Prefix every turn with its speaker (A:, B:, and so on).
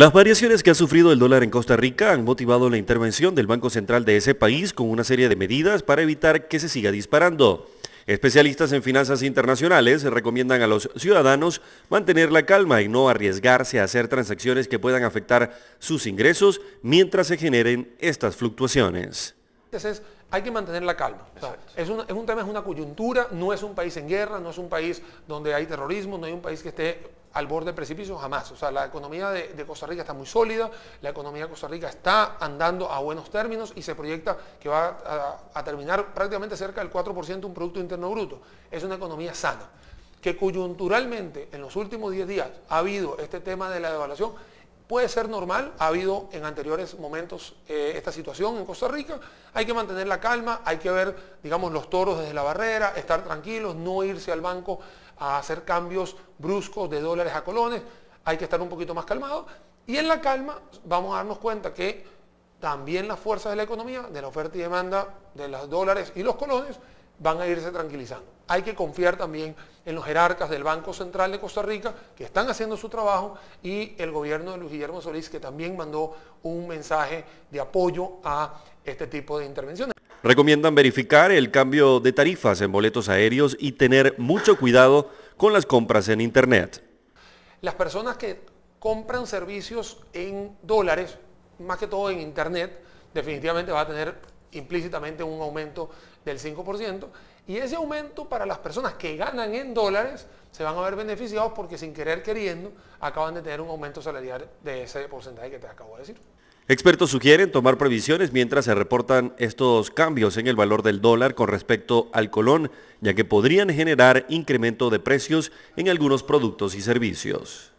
A: Las variaciones que ha sufrido el dólar en Costa Rica han motivado la intervención del Banco Central de ese país con una serie de medidas para evitar que se siga disparando. Especialistas en finanzas internacionales recomiendan a los ciudadanos mantener la calma y no arriesgarse a hacer transacciones que puedan afectar sus ingresos mientras se generen estas fluctuaciones.
B: hay que mantener la calma. es, un, es, un, tema, es una coyuntura, no es un país en guerra, no es un país donde hay terrorismo, no hay un país que esté al borde del precipicio jamás. O sea, la economía de, Costa Rica está muy sólida, la economía de Costa Rica está andando a buenos términos y se proyecta que va a, terminar prácticamente cerca del 4% un Producto Interno Bruto. Es una economía sana. Que coyunturalmente en los últimos 10 días ha habido este tema de la devaluación, Puede ser normal, ha habido en anteriores momentos eh, esta situación en Costa Rica. Hay que mantener la calma, hay que ver, digamos, los toros desde la barrera, estar tranquilos, no irse al banco a hacer cambios bruscos de dólares a colones. Hay que estar un poquito más calmado. Y en la calma vamos a darnos cuenta que también las fuerzas de la economía, de la oferta y demanda de los dólares y los colones, van a irse tranquilizando. Hay que confiar también en los jerarcas del Banco Central de Costa Rica que están haciendo su trabajo y el gobierno de Luis Guillermo Solís que también mandó un mensaje de apoyo a este tipo de intervenciones.
A: Recomiendan verificar el cambio de tarifas en boletos aéreos y tener mucho cuidado con las compras en Internet.
B: Las personas que compran servicios en dólares, más que todo en Internet, definitivamente va a tener implícitamente un aumento del 5%, y ese aumento para las personas que ganan en dólares se van a ver beneficiados porque sin querer queriendo acaban de tener un aumento salarial de ese porcentaje que te acabo de decir.
A: Expertos sugieren tomar previsiones mientras se reportan estos cambios en el valor del dólar con respecto al colón, ya que podrían generar incremento de precios en algunos productos y servicios.